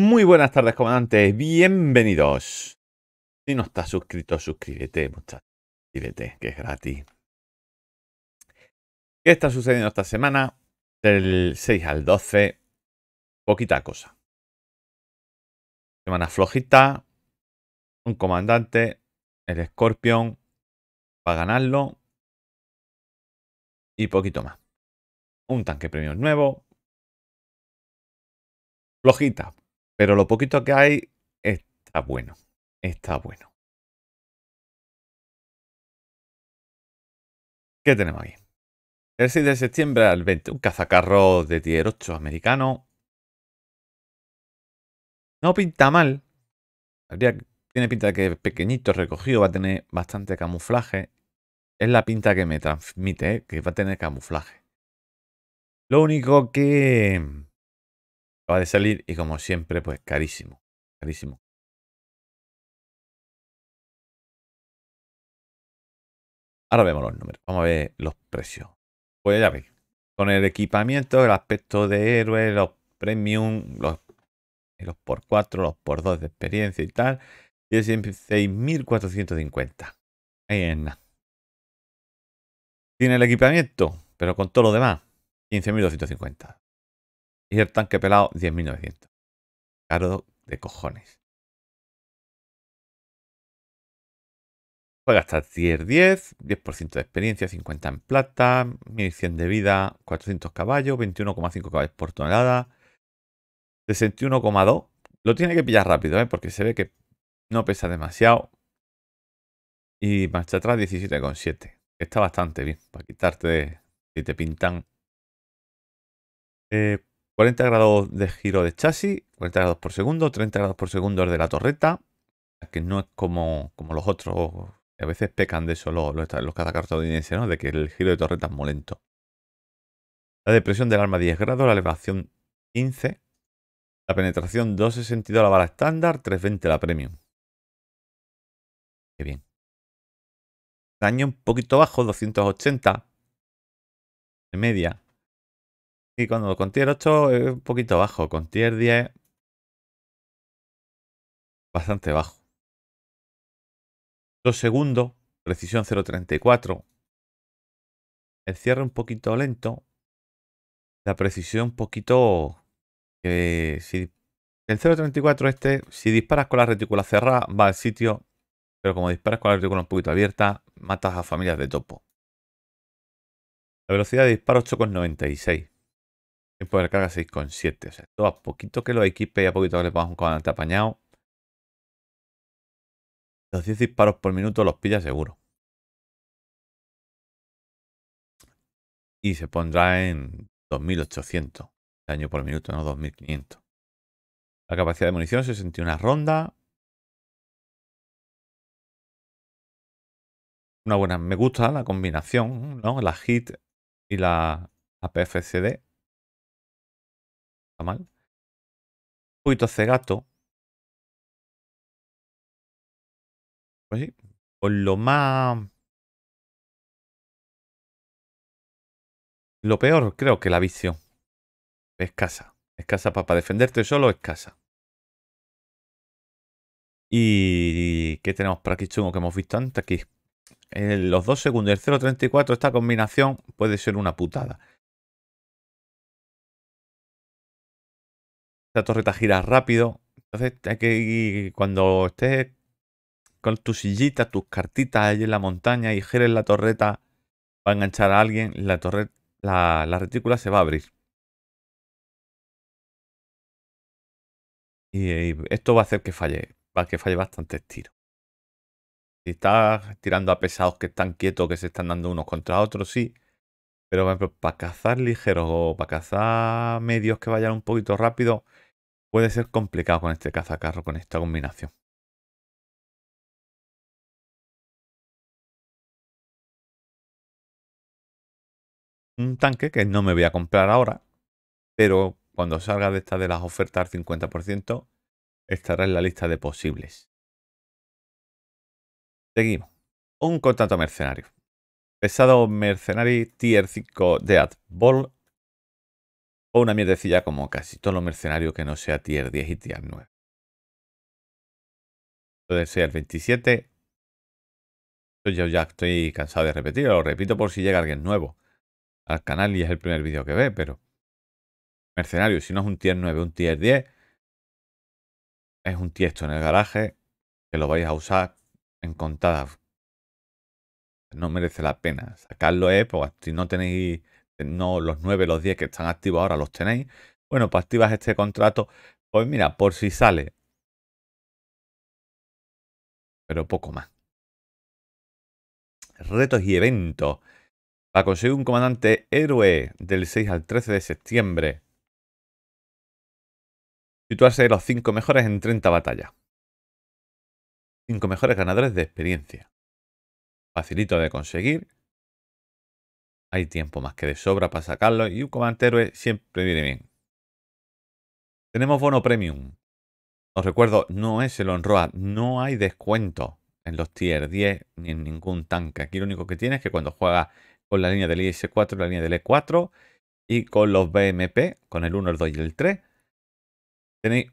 Muy buenas tardes, comandantes. Bienvenidos. Si no estás suscrito, suscríbete, muchachos. Suscríbete, que es gratis. ¿Qué está sucediendo esta semana? Del 6 al 12, poquita cosa. Semana flojita. Un comandante, el Scorpion, para ganarlo. Y poquito más. Un tanque premium nuevo. Flojita, pero lo poquito que hay está bueno. Está bueno. ¿Qué tenemos ahí? El 6 de septiembre al 20, un cazacarro de tier 8 americano. No pinta mal. Habría, tiene pinta de que pequeñito, recogido, va a tener bastante camuflaje. Es la pinta que me transmite, ¿eh? que va a tener camuflaje. Lo único que Acaba de salir y como siempre, pues carísimo, carísimo. Ahora vemos los números, vamos a ver los precios. Pues ya veis, con el equipamiento, el aspecto de héroe, los premium, los, eh, los por 4, los por 2 de experiencia y tal, 16.450. Ahí en nada. Tiene el equipamiento, pero con todo lo demás, 15.250. Y el tanque pelado, 10.900. Caro de cojones. Juega hasta tier 10, 10% de experiencia, 50 en plata, 1100 de vida, 400 caballos, 21,5 caballos por tonelada, 61,2. Lo tiene que pillar rápido, ¿eh? porque se ve que no pesa demasiado. Y marcha atrás 17,7. Está bastante bien para quitarte si te pintan. Eh, 40 grados de giro de chasis, 40 grados por segundo, 30 grados por segundo de la torreta, que no es como, como los otros, a veces pecan de eso los, los, los estadounidenses, ¿no? de que el giro de torreta es muy lento. La depresión del arma 10 grados, la elevación 15, la penetración 262 la bala estándar, 320 la premium. Qué bien. Daño un poquito bajo, 280 de media. Y cuando con tier 8 es un poquito bajo, con tier 10 bastante bajo. 2 segundos, precisión 0.34. El cierre un poquito lento. La precisión un poquito... si, el 0.34 este, si disparas con la retícula cerrada, va al sitio. Pero como disparas con la retícula un poquito abierta, matas a familias de topo. La velocidad de disparo 8,96. Tiempo de carga 6,7. O sea, todo a poquito que lo equipe y a poquito que le pongas un comandante apañado. Los 10 disparos por minuto los pilla seguro. Y se pondrá en 2800 daño por minuto, no 2500. La capacidad de munición 61 ronda Una buena, me gusta la combinación, ¿no? La HIT y la APFCD mal. Poquito cegato. Pues lo más... Lo peor, creo que la visión. Escasa. Escasa para, para defenderte solo, escasa. ¿Y qué tenemos para aquí chungo que hemos visto antes? Aquí. En eh, los dos segundos, el 0.34, esta combinación puede ser una putada. la torreta gira rápido. Entonces hay que cuando estés con tu sillita, tus cartitas allí en la montaña y gires la torreta para enganchar a alguien, la, torre, la, retícula se va a abrir. Y, esto va a hacer que falle, va a que falle bastantes tiros. Si estás tirando a pesados que están quietos, que se están dando unos contra otros, sí. Pero para cazar ligeros o para cazar medios que vayan un poquito rápido, Puede ser complicado con este cazacarro, con esta combinación. Un tanque que no me voy a comprar ahora, pero cuando salga de esta de las ofertas al 50%, estará en la lista de posibles. Seguimos. Un contrato mercenario. Pesado mercenario tier 5 de Adbol. O una mierdecilla como casi todos los mercenarios que no sea tier 10 y tier 9. Puede el 27. Yo ya estoy cansado de repetirlo. lo repito por si llega alguien nuevo al canal y es el primer vídeo que ve, pero... Mercenario, si no es un tier 9, un tier 10, es un tiesto en el garaje que lo vais a usar en contadas. No merece la pena. Sacarlo es, pues si no tenéis no los 9, los 10 que están activos ahora los tenéis. Bueno, pues activas este contrato. Pues mira, por si sale. Pero poco más. Retos y eventos. Para conseguir un comandante héroe del 6 al 13 de septiembre. Situarse de los 5 mejores en 30 batallas. 5 mejores ganadores de experiencia. Facilito de conseguir hay tiempo más que de sobra para sacarlo y un comandante héroe siempre viene bien. Tenemos bono premium. Os recuerdo, no es el honroa no hay descuento en los tier 10 ni en ningún tanque. Aquí lo único que tiene es que cuando juegas con la línea del IS4, la línea del E4 y con los BMP, con el 1, el 2 y el 3, tenéis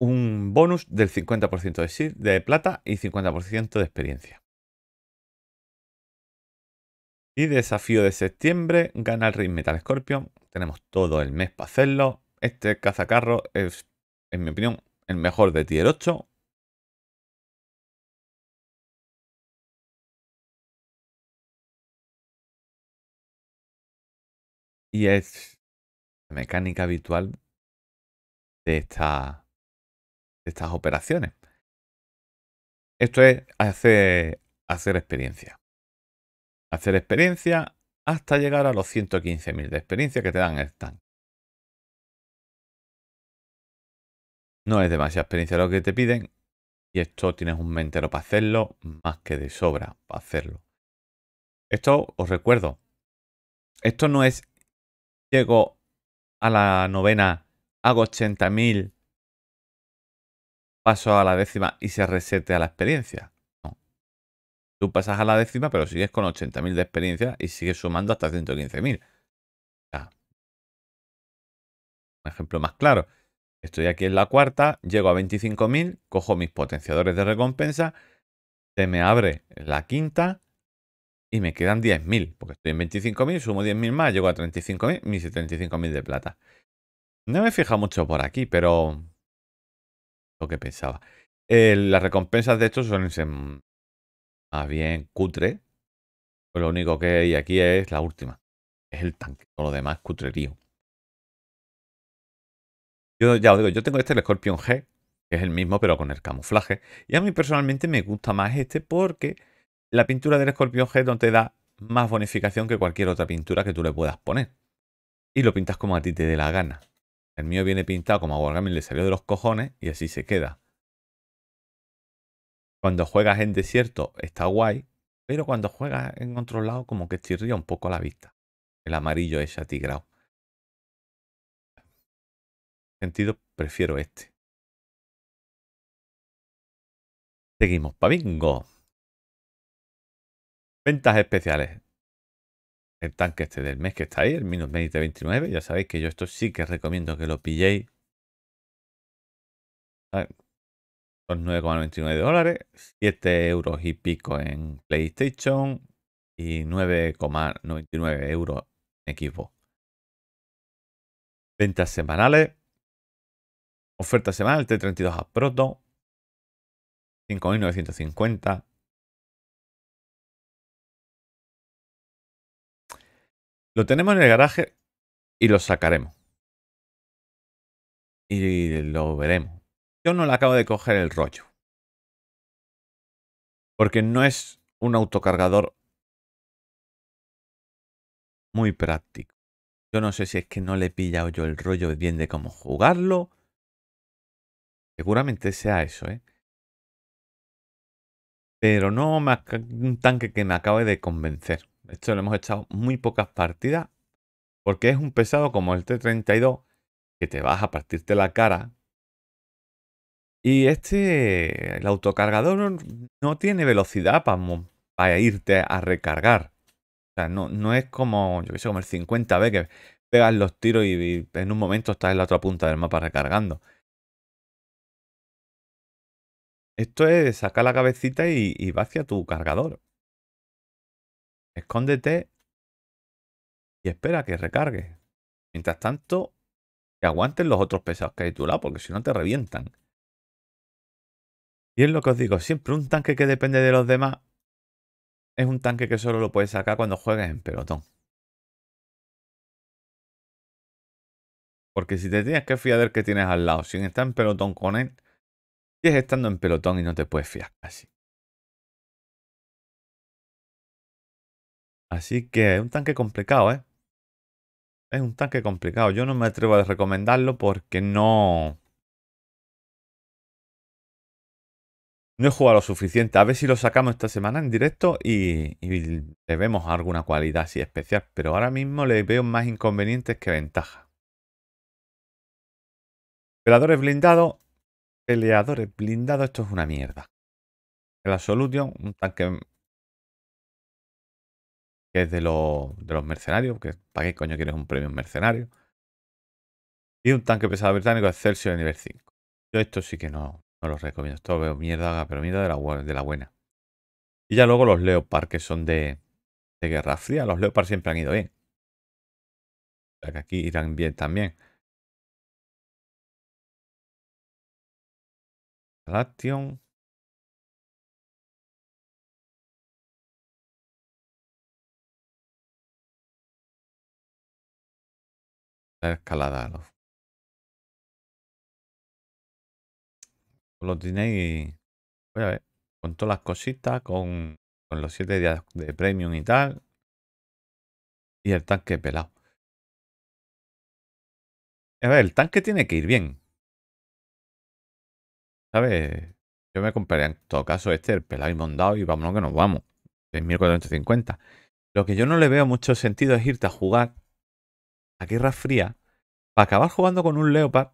un bonus del 50% de plata y 50% de experiencia. Y desafío de septiembre, gana el Ring Metal Scorpion. Tenemos todo el mes para hacerlo. Este cazacarro es, en mi opinión, el mejor de tier 8. Y es la mecánica habitual de, de estas operaciones. Esto es hacer experiencia hacer experiencia hasta llegar a los 115.000 de experiencia que te dan el tanque. No es demasiada experiencia lo que te piden y esto tienes un mentero para hacerlo más que de sobra para hacerlo. Esto os recuerdo, esto no es llego a la novena, hago 80.000, paso a la décima y se resete a la experiencia. Tú pasas a la décima, pero sigues con 80.000 de experiencia y sigues sumando hasta 115.000. Un ejemplo más claro. Estoy aquí en la cuarta, llego a 25.000, cojo mis potenciadores de recompensa, se me abre la quinta y me quedan 10.000, porque estoy en 25.000, sumo 10.000 más, llego a 35.000, mis 75.000 de plata. No me he fijado mucho por aquí, pero lo que pensaba. Eh, las recompensas de estos suelen ser más bien cutre. Pues lo único que hay aquí es la última. Es el tanque. Todo lo demás cutrerío. Yo ya os digo, yo tengo este, el Scorpion G, que es el mismo pero con el camuflaje. Y a mí personalmente me gusta más este porque la pintura del Scorpion G no te da más bonificación que cualquier otra pintura que tú le puedas poner. Y lo pintas como a ti te dé la gana. El mío viene pintado como a Wargaming le salió de los cojones y así se queda. Cuando juegas en desierto está guay, pero cuando juegas en otro lado como que chirría un poco la vista. El amarillo es atigrado. En sentido, prefiero este. Seguimos Pavingo. Ventas especiales. El tanque este del mes que está ahí, el minus 29. Ya sabéis que yo esto sí que recomiendo que lo pilléis. Ah, 9,99 dólares, 7 euros y pico en PlayStation y 9,99 euros en equipo. Ventas semanales. Oferta semanal T32 a Proto. 5.950. Lo tenemos en el garaje y lo sacaremos. Y lo veremos yo no le acabo de coger el rollo. Porque no es un autocargador muy práctico. Yo no sé si es que no le he pillado yo el rollo bien de cómo jugarlo. Seguramente sea eso, ¿eh? Pero no me un tanque que me acabe de convencer. Esto le hemos echado muy pocas partidas. Porque es un pesado como el T-32 que te vas a partirte la cara y este, el autocargador no tiene velocidad para, irte a recargar. O sea, no, es como, yo qué sé, como el 50B que pegas los tiros y, en un momento estás en la otra punta del mapa recargando. Esto es sacar la cabecita y, va hacia tu cargador. Escóndete y espera que recargue. Mientras tanto, que aguanten los otros pesados que hay a tu lado, porque si no te revientan. Y es lo que os digo, siempre un tanque que depende de los demás es un tanque que solo lo puedes sacar cuando juegues en pelotón. Porque si te tienes que fiar del que tienes al lado, sin estar en pelotón con él, sigues estando en pelotón y no te puedes fiar así Así que es un tanque complicado, ¿eh? Es un tanque complicado. Yo no me atrevo a recomendarlo porque no... No he jugado lo suficiente. A ver si lo sacamos esta semana en directo y, le vemos alguna cualidad así especial. Pero ahora mismo le veo más inconvenientes que ventajas. Peleadores blindados. Peleadores blindados. Esto es una mierda. El Absolution, un tanque que es de, los mercenarios. Que, ¿Para qué coño quieres un premio mercenario? Y un tanque pesado británico Excelsior de nivel 5. Yo esto sí que no, no los recomiendo. Esto veo mierda, pero mierda de la, buena. Y ya luego los Leopard, que son de, de Guerra Fría. Los Leopard siempre han ido bien. O sea que aquí irán bien también. La escalada, los Pues Lo tenéis, voy a ver, con todas las cositas, con, los 7 días de premium y tal. Y el tanque pelado. A ver, el tanque tiene que ir bien. ¿Sabes? Yo me compraría en todo caso este, el pelado y mondado y vámonos que nos vamos. 6.450. Lo que yo no le veo mucho sentido es irte a jugar a guerra fría para acabar jugando con un Leopard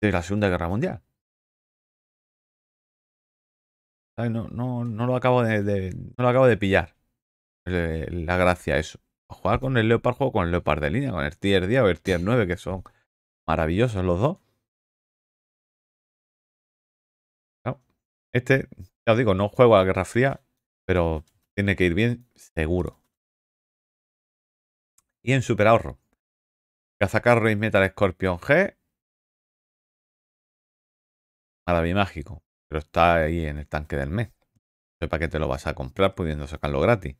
de la Segunda Guerra Mundial. No, no, no, lo acabo de, no lo acabo de pillar. Eh, la gracia eso. Jugar con el Leopard, juego con el Leopard de línea, con el Tier 10 o el Tier 9, que son maravillosos los dos. este, ya os digo, no juego a la Guerra Fría, pero tiene que ir bien seguro. Y en Super Ahorro. Cazacarro y Metal Scorpion G. Mágico, pero está ahí en el tanque del mes. No sé para te lo vas a comprar pudiendo sacarlo gratis.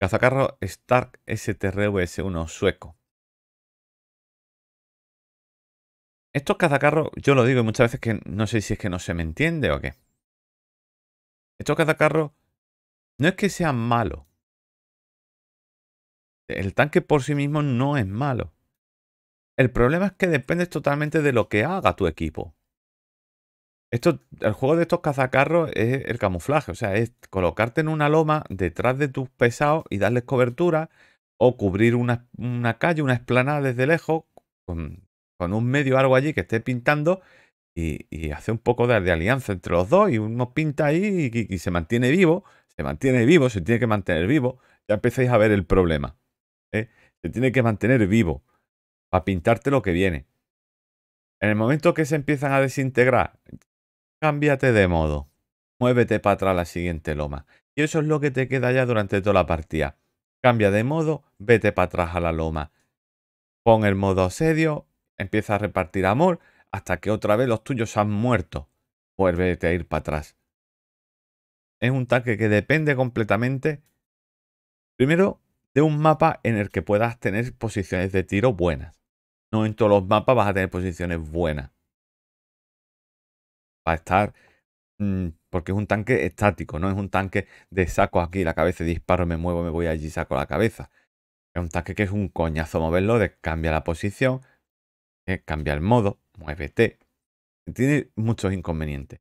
Cazacarro Stark STRVS1 sueco. Estos cazacarros, yo lo digo muchas veces que no sé si es que no se me entiende o qué. Estos cazacarros no es que sean malos. El tanque por sí mismo no es malo. El problema es que dependes totalmente de lo que haga tu equipo el juego de estos cazacarros es el camuflaje, o sea, es colocarte en una loma detrás de tus pesados y darles cobertura o cubrir una, calle, una esplanada desde lejos con, un medio algo allí que esté pintando y, y hace un poco de, alianza entre los dos y uno pinta ahí y, se mantiene vivo, se mantiene vivo, se tiene que mantener vivo, ya empecéis a ver el problema. ¿eh? Se tiene que mantener vivo para pintarte lo que viene. En el momento que se empiezan a desintegrar, Cámbiate de modo. Muévete para atrás a la siguiente loma. Y eso es lo que te queda ya durante toda la partida. Cambia de modo, vete para atrás a la loma. Pon el modo asedio, empieza a repartir amor hasta que otra vez los tuyos han muerto. Vuélvete a ir para atrás. Es un tanque que depende completamente, primero, de un mapa en el que puedas tener posiciones de tiro buenas. No en todos los mapas vas a tener posiciones buenas va a estar mm, porque es un tanque estático, no es un tanque de saco aquí la cabeza, disparo, me muevo, me voy allí, saco la cabeza. Es un tanque que es un coñazo moverlo, de cambia la posición, eh, cambia el modo, muévete. Tiene muchos inconvenientes.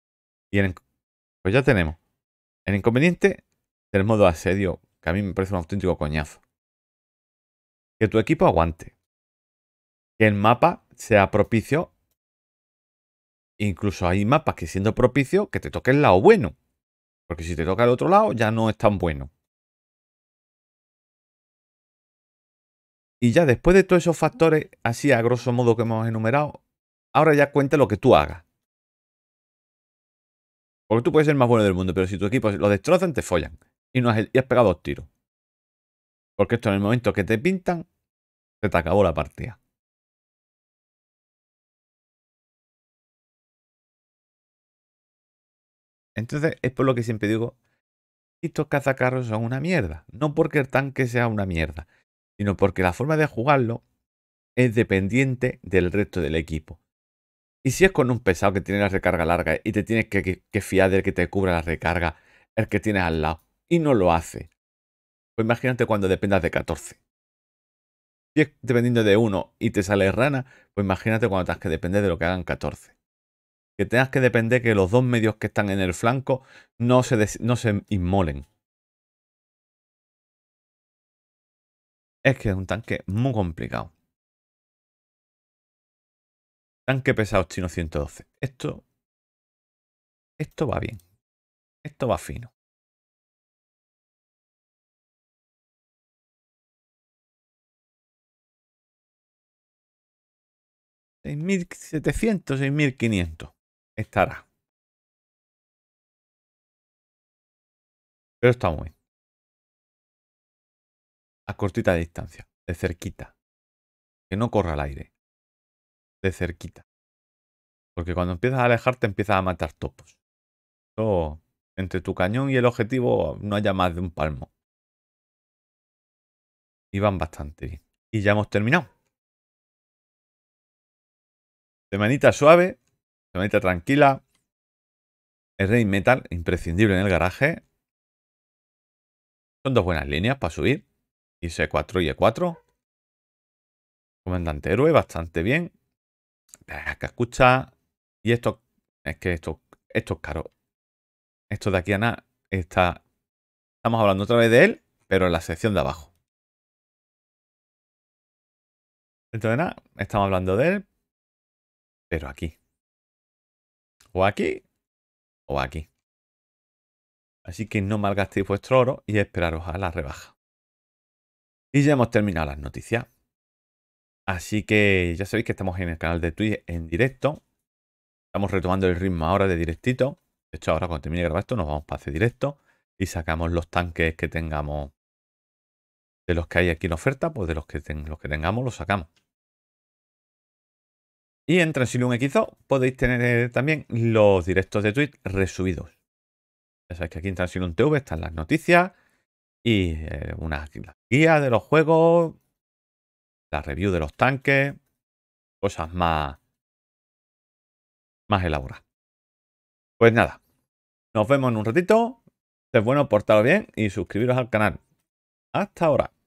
Y pues ya tenemos el inconveniente del modo asedio, que a mí me parece un auténtico coñazo. Que tu equipo aguante. Que el mapa sea propicio Incluso hay mapas que siendo propicio que te toque el lado bueno. Porque si te toca el otro lado ya no es tan bueno. Y ya después de todos esos factores, así a grosso modo que hemos enumerado, ahora ya cuenta lo que tú hagas. Porque tú puedes ser el más bueno del mundo, pero si tu equipo lo destrozan, te follan. Y, no has, y has pegado dos tiros. Porque esto en el momento que te pintan, se te acabó la partida. Entonces es por lo que siempre digo, estos cazacarros son una mierda. No porque el tanque sea una mierda, sino porque la forma de jugarlo es dependiente del resto del equipo. Y si es con un pesado que tiene la recarga larga y te tienes que, fiar del que te cubra la recarga, el que tienes al lado, y no lo hace, pues imagínate cuando dependas de 14. Si es dependiendo de uno y te sale rana, pues imagínate cuando estás que depender de lo que hagan 14 que tengas que depender que los dos medios que están en el flanco no se, no se inmolen. Es que es un tanque muy complicado. Tanque pesado chino 112. Esto. Esto va bien. Esto va fino. ¿6.700, 6.500? estará. Pero está muy. A cortita distancia, de cerquita. Que no corra el aire. De cerquita. Porque cuando empiezas a alejarte empiezas a matar topos. todo entre tu cañón y el objetivo no haya más de un palmo. Y van bastante bien. Y ya hemos terminado. de manita suave, mete tranquila. El rey Metal, imprescindible en el garaje. Son dos buenas líneas para subir. c 4 y E4. Comandante héroe, bastante bien. Que escucha. Y esto. Es que esto, esto es caro. Esto de aquí a nada está. Estamos hablando otra vez de él, pero en la sección de abajo. Dentro de nada, estamos hablando de él, pero aquí. O aquí o aquí. Así que no malgastéis vuestro oro y esperaros a la rebaja. Y ya hemos terminado las noticias. Así que ya sabéis que estamos en el canal de Twitch en directo. Estamos retomando el ritmo ahora de directito. De hecho, ahora cuando termine de grabar esto nos vamos para hacer directo y sacamos los tanques que tengamos de los que hay aquí en oferta, pues de los que, los que tengamos los sacamos. Y en Transilum XO podéis tener eh, también los directos de Twitch resubidos. Ya sabéis que aquí en Transilum TV están las noticias y eh, una guía de los juegos, la review de los tanques, cosas más, más elaboradas. Pues nada, nos vemos en un ratito. Es bueno, portarlo bien y suscribiros al canal. Hasta ahora.